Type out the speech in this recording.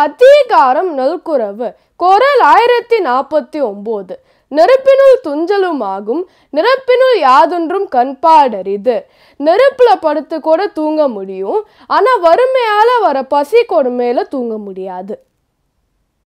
அதிகாரம் நல்குறவு குரல் ஆயிரத்தி நாற்பத்தி ஒம்போது நெருப்பினுள் துஞ்சலுமாகும் நெருப்பினுள் யாதொன்றும் கண்பாடறிது நெருப்பில் படுத்து கூட தூங்க முடியும் ஆனால் வறுமையால் வர பசி கொடுமையில் தூங்க முடியாது